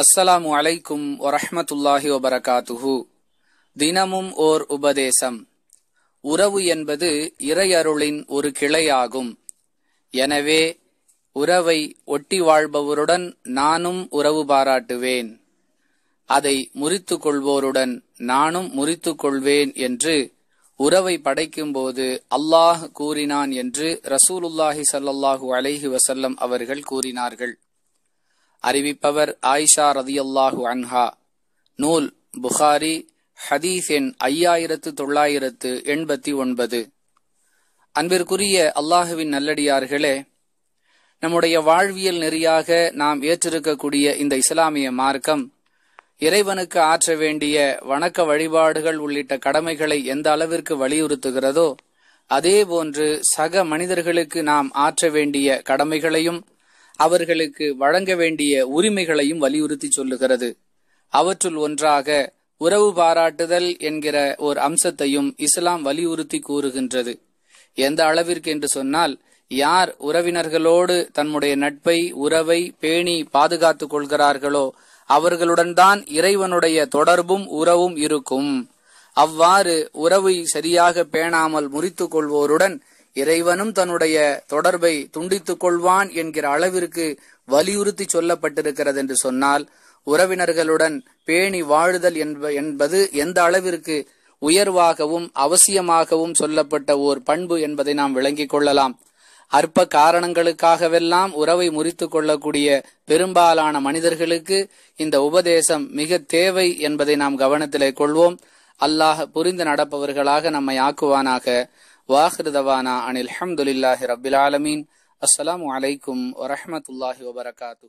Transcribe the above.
அஸ்ஸலாமு அலைக்கும் வரஹமத்துல்லாஹி வபரகாத்துஹு தினமும் ஓர் உபதேசம் உறவு என்பது இறையருளின் ஒரு கிளையாகும் எனவே உறவை ஒட்டி வாழ்பவருடன் நானும் உறவு பாராட்டுவேன் அதை முறித்து கொள்வோருடன் நானும் முறித்து கொள்வேன் என்று உறவை படைக்கும்போது அல்லாஹ் கூறினான் என்று ரசூலுல்லாஹி சல்லாஹூ அலைஹி வசல்லம் அவர்கள் கூறினார்கள் அறிவிப்பவர் ஆயிஷா ரதியல்லாஹு அன்ஹா நூல் புகாரி ஹதீஸ் எண் ஐயாயிரத்து தொள்ளாயிரத்து எண்பத்தி ஒன்பது அன்பிற்குரிய அல்லாஹுவின் நல்லடியார்களே நம்முடைய வாழ்வியல் நெறியாக நாம் ஏற்றிருக்கக்கூடிய இந்த இஸ்லாமிய மார்க்கம் இறைவனுக்கு ஆற்ற வேண்டிய வணக்க வழிபாடுகள் உள்ளிட்ட கடமைகளை எந்த அளவிற்கு வலியுறுத்துகிறதோ அதேபோன்று சக மனிதர்களுக்கு நாம் ஆற்ற வேண்டிய கடமைகளையும் அவர்களுக்கு வழங்க வேண்டிய உரிமைகளையும் வலியுறுத்தி சொல்லுகிறது அவற்றுள் ஒன்றாக உறவு பாராட்டுதல் என்கிற ஓர் அம்சத்தையும் இஸ்லாம் வலியுறுத்தி கூறுகின்றது எந்த அளவிற்கு என்று சொன்னால் யார் உறவினர்களோடு தன்னுடைய நட்பை உறவை பேணி பாதுகாத்துக் கொள்கிறார்களோ அவர்களுடன் தான் இறைவனுடைய தொடர்பும் உறவும் இருக்கும் அவ்வாறு உறவை சரியாக பேணாமல் முறித்துக் கொள்வோருடன் இறைவனும் தன்னுடைய தொடர்பை துண்டித்துக் கொள்வான் என்கிற அளவிற்கு வலியுறுத்தி சொல்லப்பட்டிருக்கிறது என்று சொன்னால் உறவினர்களுடன் பேணி வாழுதல் என்பது எந்த அளவிற்கு உயர்வாகவும் அவசியமாகவும் சொல்லப்பட்ட ஓர் பண்பு என்பதை நாம் விளங்கிக் கொள்ளலாம் அற்ப காரணங்களுக்காகவெல்லாம் உறவை முறித்துக் கொள்ளக்கூடிய பெரும்பாலான மனிதர்களுக்கு இந்த உபதேசம் மிக தேவை என்பதை நாம் கவனத்திலே கொள்வோம் அல்லாஹ் புரிந்து நடப்பவர்களாக நம்மை ஆக்குவானாக واخر دوانا ان الحمد لله رب العالمين السلام عليكم ورحمه الله وبركاته